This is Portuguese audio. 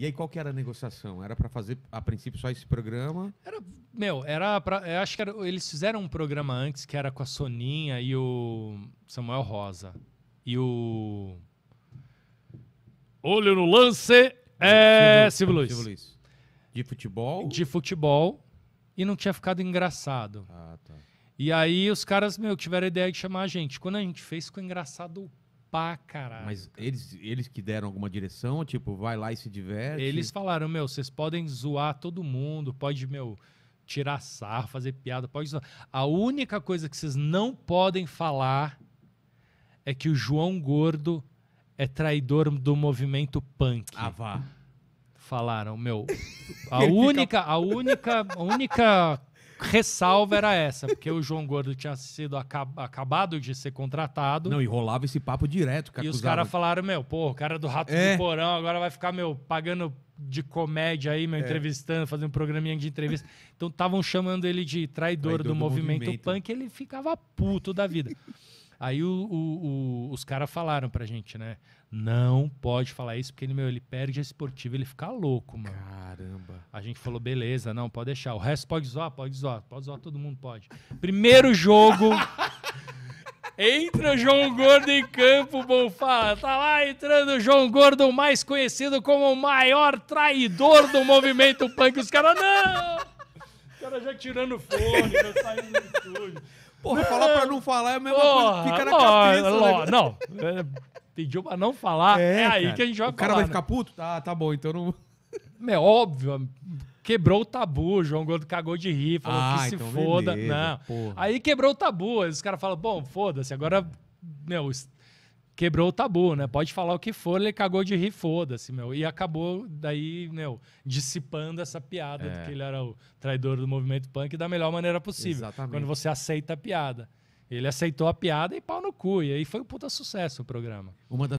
E aí, qual que era a negociação? Era para fazer, a princípio, só esse programa? Era, meu, era para. Acho que era, eles fizeram um programa antes que era com a Soninha e o Samuel Rosa. E o. Olho no lance é. Silvio Luiz. Silvio Luiz. De futebol? De futebol. E não tinha ficado engraçado. Ah, tá. E aí os caras, meu, tiveram a ideia de chamar a gente. Quando a gente fez, ficou engraçado pra caralho. Mas cara. eles, eles que deram alguma direção, tipo, vai lá e se diverte? Eles falaram, meu, vocês podem zoar todo mundo, pode, meu, tirar sarro, fazer piada, pode zoar. A única coisa que vocês não podem falar é que o João Gordo é traidor do movimento punk. Ah, vá. Falaram, meu, a única, a única, a única ressalva era essa, porque o João Gordo tinha sido acab acabado de ser contratado. Não, e rolava esse papo direto. Que e acusava... os caras falaram, meu, pô, o cara é do Rato é. do Porão agora vai ficar, meu, pagando de comédia aí, meu, é. entrevistando, fazendo um programinha de entrevista. Então estavam chamando ele de traidor, traidor do, do movimento, movimento punk, ele ficava puto da vida. Aí o, o, os caras falaram pra gente, né? Não pode falar isso, porque ele, meu, ele perde a esportiva, ele fica louco, mano. Caramba. A gente falou, beleza, não, pode deixar. O resto pode zoar, pode zoar, pode zoar, todo mundo pode. Primeiro jogo. Entra o João Gordo em campo, Bonfá. Tá lá entrando o João Gordo, mais conhecido como o maior traidor do movimento punk. Os caras, não! cara já tirando fone, já saindo do estúdio. Porra, falar pra não falar é a mesma Porra, coisa que fica na cabeça. né? Não, é, pediu pra não falar, é, é aí cara. que a gente vai falar. O cara vai ficar né? puto? Tá, tá bom, então não... É óbvio, quebrou o tabu, João Gordo cagou de rir, falou ah, que se então foda. Beleza, não. Porra. Aí quebrou o tabu, aí os caras falam, bom, foda-se, agora, meu, quebrou o tabu, né? Pode falar o que for, ele cagou de rir, foda-se, meu. E acabou daí, meu, dissipando essa piada é. de que ele era o traidor do movimento punk da melhor maneira possível. Exatamente. Quando você aceita a piada. Ele aceitou a piada e pau no cu. E aí foi um puta sucesso o programa. Uma das